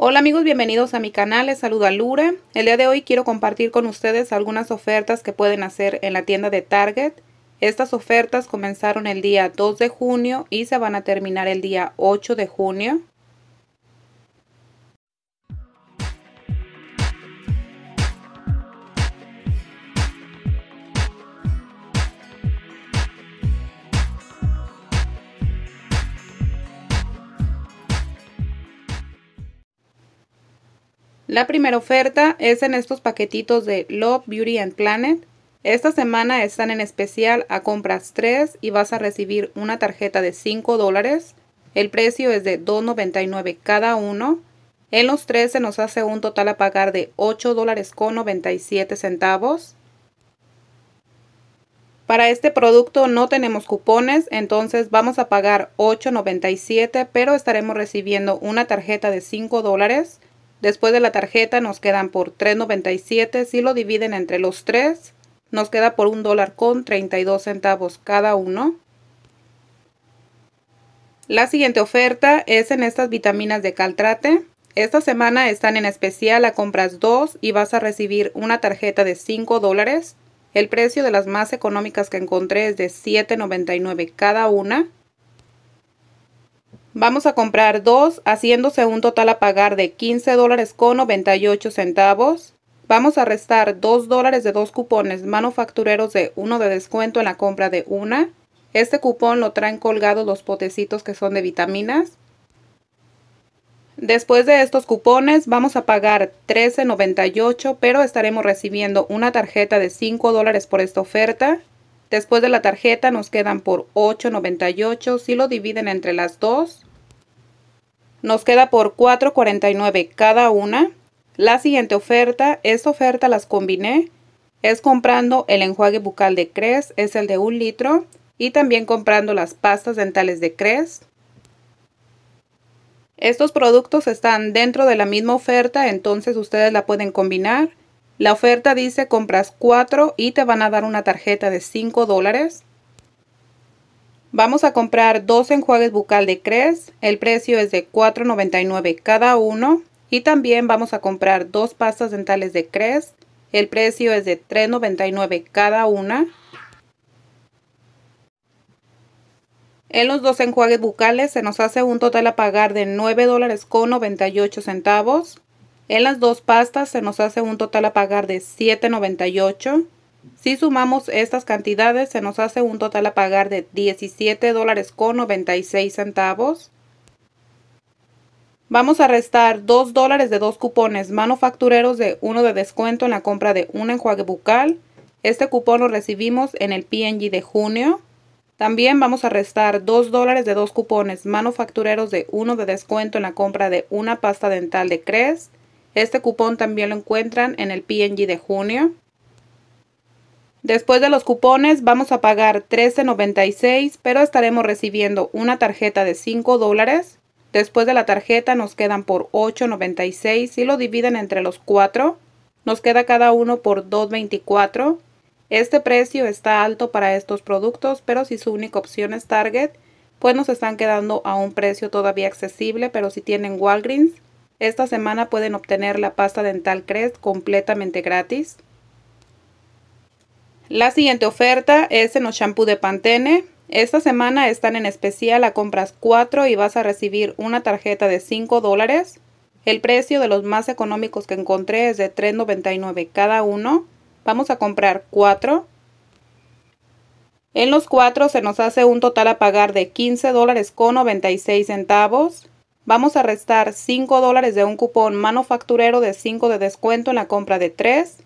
Hola amigos, bienvenidos a mi canal, les saluda Lure, El día de hoy quiero compartir con ustedes algunas ofertas que pueden hacer en la tienda de Target. Estas ofertas comenzaron el día 2 de junio y se van a terminar el día 8 de junio. La primera oferta es en estos paquetitos de Love, Beauty and Planet. Esta semana están en especial a compras 3 y vas a recibir una tarjeta de 5 dólares. El precio es de 2.99 cada uno. En los tres se nos hace un total a pagar de 8 dólares con 97 centavos. Para este producto no tenemos cupones, entonces vamos a pagar 8.97, pero estaremos recibiendo una tarjeta de 5 dólares. Después de la tarjeta nos quedan por 3.97. Si lo dividen entre los tres, nos queda por un dólar con 32 centavos cada uno. La siguiente oferta es en estas vitaminas de Caltrate. Esta semana están en especial a compras 2 y vas a recibir una tarjeta de 5 dólares. El precio de las más económicas que encontré es de $7.99 cada una. Vamos a comprar dos, haciéndose un total a pagar de 15 dólares con 98 centavos. Vamos a restar 2 dólares de dos cupones manufactureros de uno de descuento en la compra de una. Este cupón lo traen colgados los potecitos que son de vitaminas. Después de estos cupones vamos a pagar $13.98, pero estaremos recibiendo una tarjeta de 5 dólares por esta oferta. Después de la tarjeta nos quedan por $8.98 si lo dividen entre las dos. Nos queda por 4.49 cada una. La siguiente oferta, esta oferta las combiné, es comprando el enjuague bucal de Crest, es el de un litro, y también comprando las pastas dentales de Crest. Estos productos están dentro de la misma oferta, entonces ustedes la pueden combinar. La oferta dice compras 4 y te van a dar una tarjeta de 5 dólares. Vamos a comprar dos enjuagues bucal de Crest. El precio es de $4.99 cada uno. Y también vamos a comprar dos pastas dentales de Crest. El precio es de $3.99 cada una. En los dos enjuagues bucales se nos hace un total a pagar de $9.98 En las dos pastas se nos hace un total a pagar de $7.98 si sumamos estas cantidades, se nos hace un total a pagar de $17.96. dólares con centavos. Vamos a restar 2 dólares de dos cupones manufactureros de uno de descuento en la compra de un enjuague bucal. Este cupón lo recibimos en el PNG de junio. También vamos a restar 2 dólares de dos cupones manufactureros de uno de descuento en la compra de una pasta dental de Crest. Este cupón también lo encuentran en el PNG de junio. Después de los cupones vamos a pagar $13.96, pero estaremos recibiendo una tarjeta de $5 dólares. Después de la tarjeta nos quedan por $8.96 y lo dividen entre los cuatro. Nos queda cada uno por $2.24. Este precio está alto para estos productos, pero si su única opción es Target, pues nos están quedando a un precio todavía accesible, pero si tienen Walgreens, esta semana pueden obtener la pasta dental Crest completamente gratis. La siguiente oferta es en los shampoo de Pantene. Esta semana están en especial a compras 4 y vas a recibir una tarjeta de 5 dólares. El precio de los más económicos que encontré es de $3.99 cada uno. Vamos a comprar 4. En los 4 se nos hace un total a pagar de 15 dólares con 96 centavos. Vamos a restar 5 dólares de un cupón manufacturero de 5 de descuento en la compra de 3.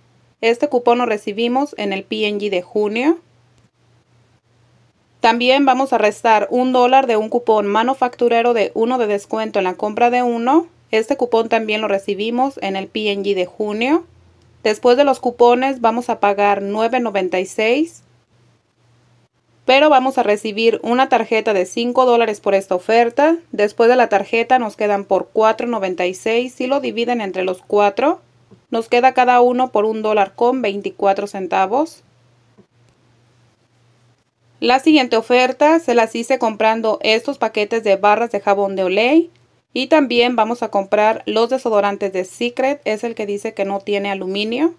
Este cupón lo recibimos en el PNG de junio. También vamos a restar un dólar de un cupón manufacturero de uno de descuento en la compra de uno. Este cupón también lo recibimos en el PNG de junio. Después de los cupones vamos a pagar 9.96, pero vamos a recibir una tarjeta de 5 dólares por esta oferta. Después de la tarjeta nos quedan por 4.96 si lo dividen entre los 4. Nos queda cada uno por un dólar con 24 centavos. La siguiente oferta se las hice comprando estos paquetes de barras de jabón de Olay. Y también vamos a comprar los desodorantes de Secret, es el que dice que no tiene aluminio.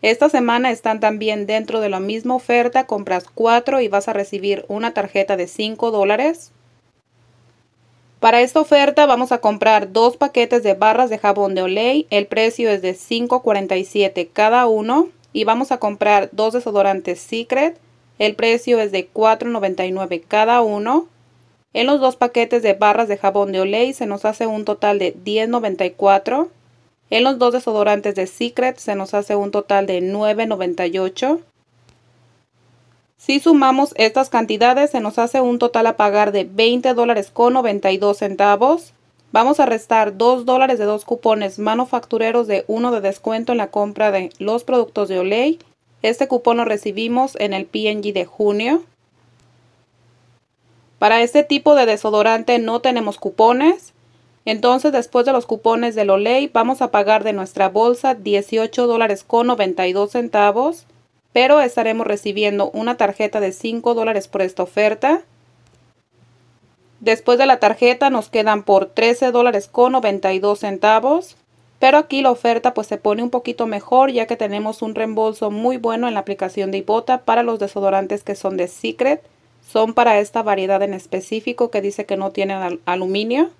Esta semana están también dentro de la misma oferta, compras 4 y vas a recibir una tarjeta de 5 dólares. Para esta oferta vamos a comprar dos paquetes de barras de jabón de Olay. El precio es de $5.47 cada uno. Y vamos a comprar dos desodorantes Secret. El precio es de $4.99 cada uno. En los dos paquetes de barras de jabón de Olay se nos hace un total de $10.94. En los dos desodorantes de Secret se nos hace un total de $9.98. Si sumamos estas cantidades se nos hace un total a pagar de 20 dólares con 92 centavos. Vamos a restar 2 dólares de dos cupones manufactureros de uno de descuento en la compra de los productos de Olay. Este cupón lo recibimos en el P&G de junio. Para este tipo de desodorante no tenemos cupones. Entonces después de los cupones del Olay vamos a pagar de nuestra bolsa 18 dólares con 92 centavos pero estaremos recibiendo una tarjeta de 5 dólares por esta oferta. Después de la tarjeta nos quedan por 13 dólares con 92 centavos. Pero aquí la oferta pues se pone un poquito mejor ya que tenemos un reembolso muy bueno en la aplicación de Ipota para los desodorantes que son de Secret. Son para esta variedad en específico que dice que no tienen aluminio.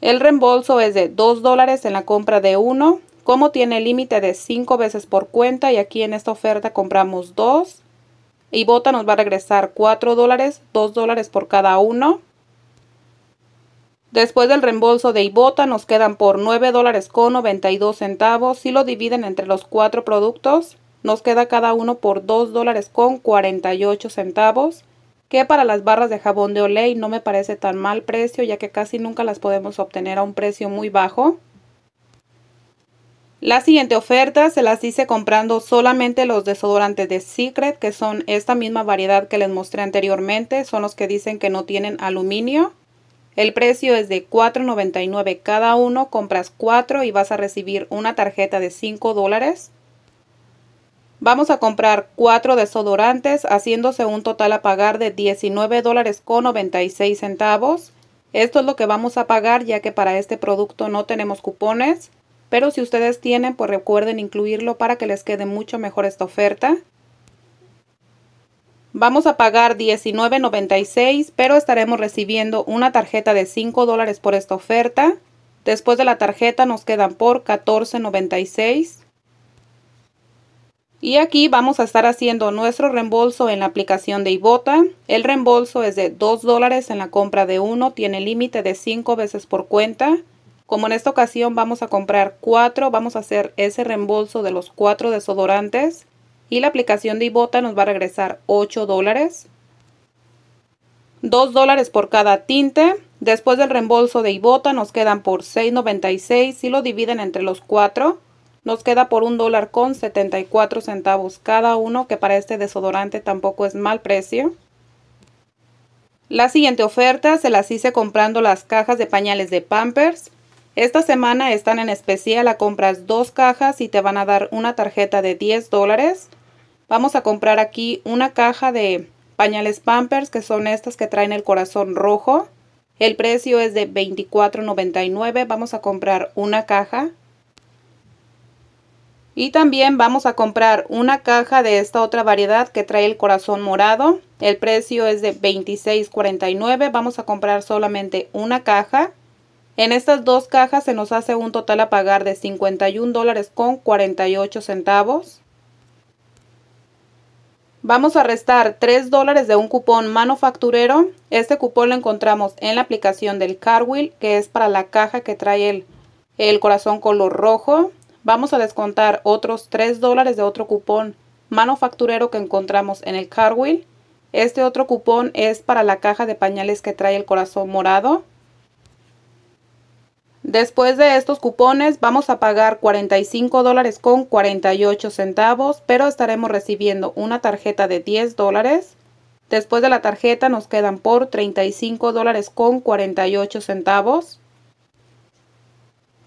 El reembolso es de 2 dólares en la compra de uno, como tiene límite de 5 veces por cuenta y aquí en esta oferta compramos 2. Y Bota nos va a regresar 4 dólares, 2 dólares por cada uno. Después del reembolso de Ibota nos quedan por 9 dólares con 92 centavos. Si lo dividen entre los cuatro productos, nos queda cada uno por 2 dólares con 48 centavos. Que para las barras de jabón de Olay no me parece tan mal precio ya que casi nunca las podemos obtener a un precio muy bajo. La siguiente oferta se las hice comprando solamente los desodorantes de Secret, que son esta misma variedad que les mostré anteriormente. Son los que dicen que no tienen aluminio. El precio es de $4.99 cada uno. Compras 4 y vas a recibir una tarjeta de 5 dólares. Vamos a comprar 4 desodorantes, haciéndose un total a pagar de $19.96. Esto es lo que vamos a pagar ya que para este producto no tenemos cupones. Pero si ustedes tienen, pues recuerden incluirlo para que les quede mucho mejor esta oferta. Vamos a pagar $19.96, pero estaremos recibiendo una tarjeta de 5 dólares por esta oferta. Después de la tarjeta nos quedan por $14.96. Y aquí vamos a estar haciendo nuestro reembolso en la aplicación de Ibota. El reembolso es de $2 en la compra de uno, tiene límite de 5 veces por cuenta. Como en esta ocasión vamos a comprar cuatro, vamos a hacer ese reembolso de los cuatro desodorantes y la aplicación de Ibota nos va a regresar 8 dólares. 2 dólares por cada tinte. Después del reembolso de Ibota nos quedan por 6.96 si lo dividen entre los cuatro. Nos queda por un dólar con 74 centavos cada uno, que para este desodorante tampoco es mal precio. La siguiente oferta se las hice comprando las cajas de pañales de Pampers. Esta semana están en especial a compras dos cajas y te van a dar una tarjeta de 10 dólares. Vamos a comprar aquí una caja de pañales Pampers que son estas que traen el corazón rojo. El precio es de $24.99. Vamos a comprar una caja. Y también vamos a comprar una caja de esta otra variedad que trae el corazón morado. El precio es de $26.49. Vamos a comprar solamente una caja. En estas dos cajas se nos hace un total a pagar de 51 dólares con 48 centavos. Vamos a restar 3 dólares de un cupón manufacturero. Este cupón lo encontramos en la aplicación del Carwheel, que es para la caja que trae el, corazón color rojo. Vamos a descontar otros 3 dólares de otro cupón manufacturero que encontramos en el Carwheel. Este otro cupón es para la caja de pañales que trae el corazón morado. Después de estos cupones vamos a pagar 45 dólares con 48 centavos, pero estaremos recibiendo una tarjeta de 10 dólares. Después de la tarjeta nos quedan por 35 dólares con 48 centavos.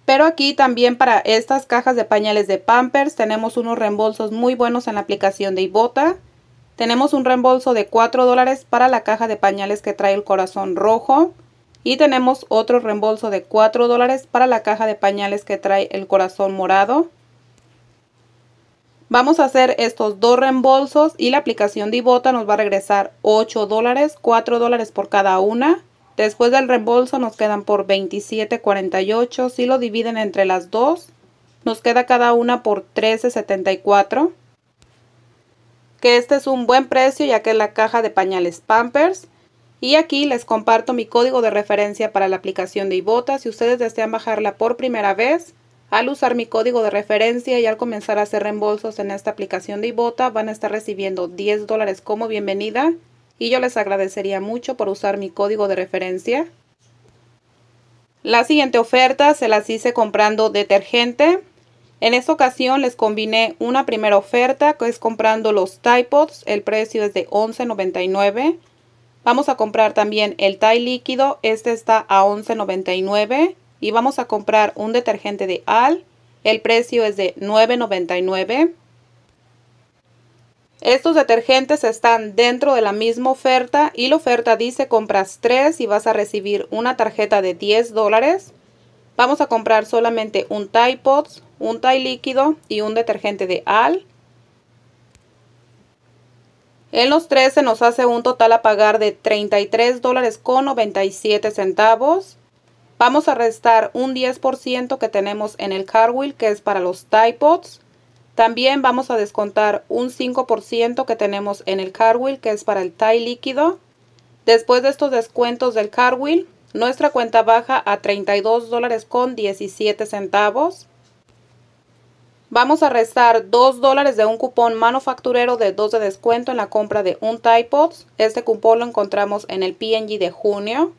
Pero aquí también para estas cajas de pañales de Pampers tenemos unos reembolsos muy buenos en la aplicación de Ibota. Tenemos un reembolso de 4 dólares para la caja de pañales que trae el corazón rojo. Y tenemos otro reembolso de 4 dólares para la caja de pañales que trae el corazón morado. Vamos a hacer estos dos reembolsos y la aplicación de nos va a regresar 8 dólares, 4 dólares por cada una. Después del reembolso nos quedan por 27.48. Si lo dividen entre las dos, nos queda cada una por 13.74. Que este es un buen precio ya que es la caja de pañales Pampers. Y aquí les comparto mi código de referencia para la aplicación de Ibota. Si ustedes desean bajarla por primera vez, al usar mi código de referencia y al comenzar a hacer reembolsos en esta aplicación de Ibota, van a estar recibiendo 10 dólares como bienvenida. Y yo les agradecería mucho por usar mi código de referencia. La siguiente oferta se las hice comprando detergente. En esta ocasión les combiné una primera oferta que es comprando los Tide Pods. El precio es de $11.99. Vamos a comprar también el Thai líquido, este está a $11.99 y vamos a comprar un detergente de Al, el precio es de $9.99. Estos detergentes están dentro de la misma oferta y la oferta dice compras 3 y vas a recibir una tarjeta de 10 dólares. Vamos a comprar solamente un Thai Pods, un Thai líquido y un detergente de Al. En los 13 nos hace un total a pagar de 33 dólares con 97 centavos. Vamos a restar un 10% que tenemos en el Carwheel, que es para los Typods. También vamos a descontar un 5% que tenemos en el Carwheel, que es para el Tie líquido. Después de estos descuentos del Carwheel, nuestra cuenta baja a 32 dólares con 17 centavos. Vamos a restar 2 dólares de un cupón manufacturero de 2 de descuento en la compra de un Tide Este cupón lo encontramos en el PNG de junio.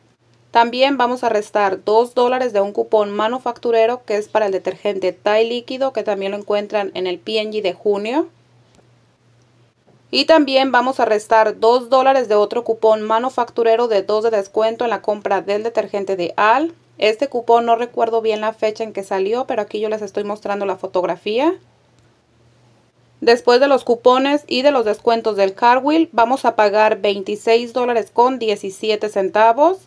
También vamos a restar 2 dólares de un cupón manufacturero que es para el detergente Tide líquido que también lo encuentran en el PNG de junio. Y también vamos a restar 2 dólares de otro cupón manufacturero de 2 de descuento en la compra del detergente de Al. Este cupón no recuerdo bien la fecha en que salió, pero aquí yo les estoy mostrando la fotografía. Después de los cupones y de los descuentos del Carwheel, vamos a pagar $26.17, dólares con centavos,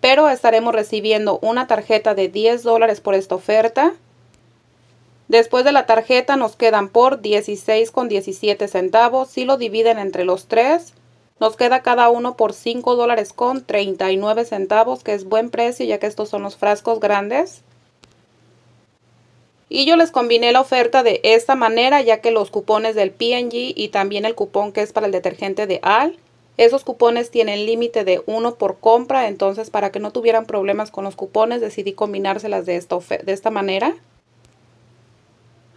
pero estaremos recibiendo una tarjeta de 10 dólares por esta oferta. Después de la tarjeta nos quedan por $16.17, con centavos si lo dividen entre los tres nos queda cada uno por 5 dólares con 39 centavos, que es buen precio ya que estos son los frascos grandes. Y yo les combiné la oferta de esta manera ya que los cupones del P&G y también el cupón que es para el detergente de AL. Esos cupones tienen límite de uno por compra, entonces para que no tuvieran problemas con los cupones decidí combinárselas de de esta manera.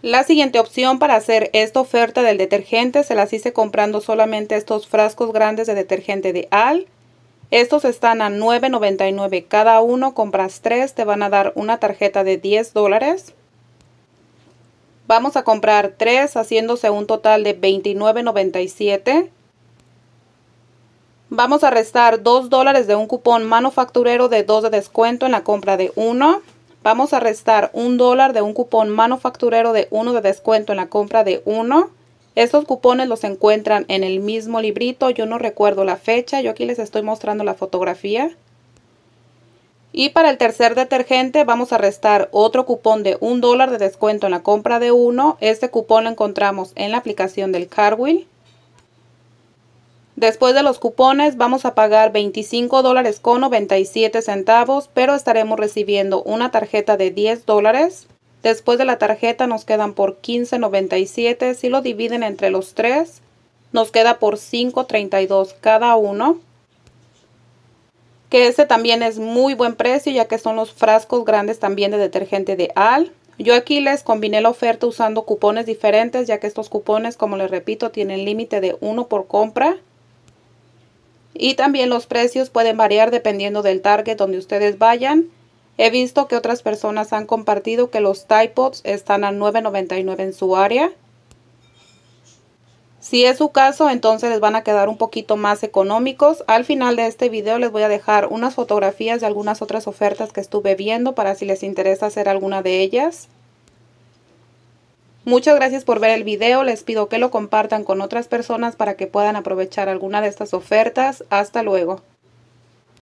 La siguiente opción para hacer esta oferta del detergente se las hice comprando solamente estos frascos grandes de detergente de AL. Estos están a $9.99 cada uno, compras tres te van a dar una tarjeta de 10 dólares. Vamos a comprar tres haciéndose un total de $29.97. Vamos a restar 2 dólares de un cupón manufacturero de 2 de descuento en la compra de 1. Vamos a restar un dólar de un cupón manufacturero de uno de descuento en la compra de uno. Estos cupones los encuentran en el mismo librito. Yo no recuerdo la fecha. Yo aquí les estoy mostrando la fotografía. Y para el tercer detergente vamos a restar otro cupón de un dólar de descuento en la compra de uno. Este cupón lo encontramos en la aplicación del Carwheel. Después de los cupones vamos a pagar 25 dólares con 97 centavos, pero estaremos recibiendo una tarjeta de 10 dólares. Después de la tarjeta nos quedan por 15.97, si lo dividen entre los tres, nos queda por 5.32 cada uno. Que este también es muy buen precio ya que son los frascos grandes también de detergente de AL. Yo aquí les combiné la oferta usando cupones diferentes ya que estos cupones, como les repito, tienen límite de uno por compra. Y también los precios pueden variar dependiendo del target donde ustedes vayan. He visto que otras personas han compartido que los Pods están a $9.99 en su área. Si es su caso, entonces les van a quedar un poquito más económicos. Al final de este video les voy a dejar unas fotografías de algunas otras ofertas que estuve viendo para si les interesa hacer alguna de ellas. Muchas gracias por ver el video, les pido que lo compartan con otras personas para que puedan aprovechar alguna de estas ofertas. Hasta luego.